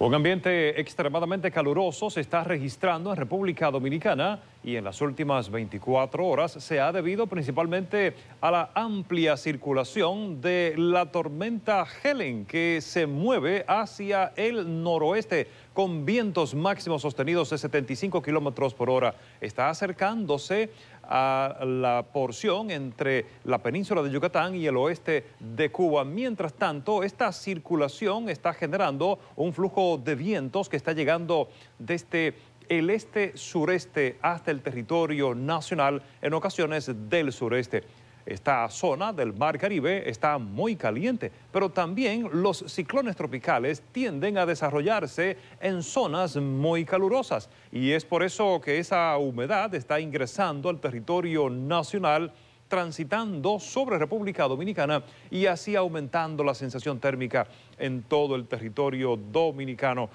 Un ambiente extremadamente caluroso se está registrando en República Dominicana y en las últimas 24 horas se ha debido principalmente a la amplia circulación de la tormenta Helen que se mueve hacia el noroeste con vientos máximos sostenidos de 75 kilómetros por hora. Está acercándose a la porción entre la península de Yucatán y el oeste de Cuba. Mientras tanto, esta circulación está generando un flujo de vientos que está llegando desde el este sureste hasta el territorio nacional, en ocasiones del sureste. Esta zona del Mar Caribe está muy caliente, pero también los ciclones tropicales tienden a desarrollarse en zonas muy calurosas y es por eso que esa humedad está ingresando al territorio nacional transitando sobre República Dominicana y así aumentando la sensación térmica en todo el territorio dominicano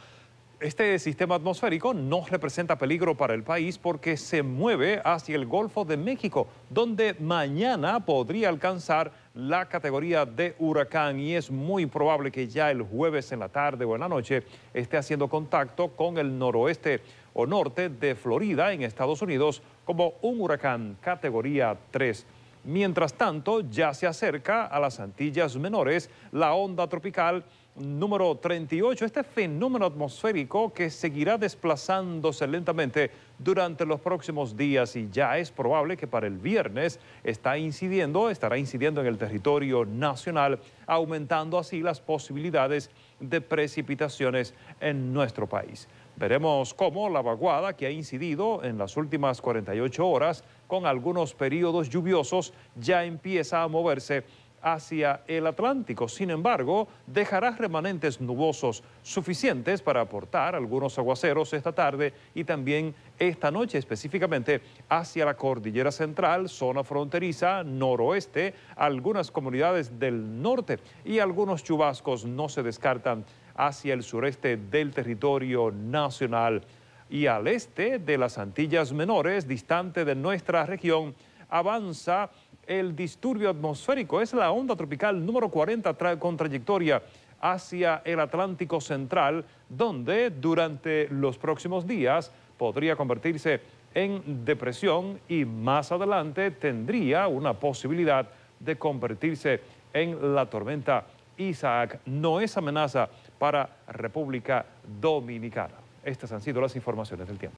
este sistema atmosférico no representa peligro para el país porque se mueve hacia el Golfo de México, donde mañana podría alcanzar la categoría de huracán y es muy probable que ya el jueves en la tarde o en la noche esté haciendo contacto con el noroeste o norte de Florida en Estados Unidos como un huracán categoría 3. Mientras tanto, ya se acerca a las Antillas Menores la onda tropical número 38, este fenómeno atmosférico que seguirá desplazándose lentamente durante los próximos días y ya es probable que para el viernes está incidiendo, estará incidiendo en el territorio nacional, aumentando así las posibilidades de precipitaciones en nuestro país. Veremos cómo la vaguada que ha incidido en las últimas 48 horas con algunos periodos lluviosos ya empieza a moverse hacia el Atlántico. Sin embargo, dejará remanentes nubosos suficientes para aportar algunos aguaceros esta tarde y también esta noche específicamente hacia la cordillera central, zona fronteriza, noroeste, algunas comunidades del norte y algunos chubascos no se descartan hacia el sureste del territorio nacional y al este de las Antillas Menores, distante de nuestra región, avanza el disturbio atmosférico. Es la onda tropical número 40 con trayectoria hacia el Atlántico Central, donde durante los próximos días podría convertirse en depresión y más adelante tendría una posibilidad de convertirse en la tormenta Isaac no es amenaza para República Dominicana. Estas han sido las informaciones del tiempo.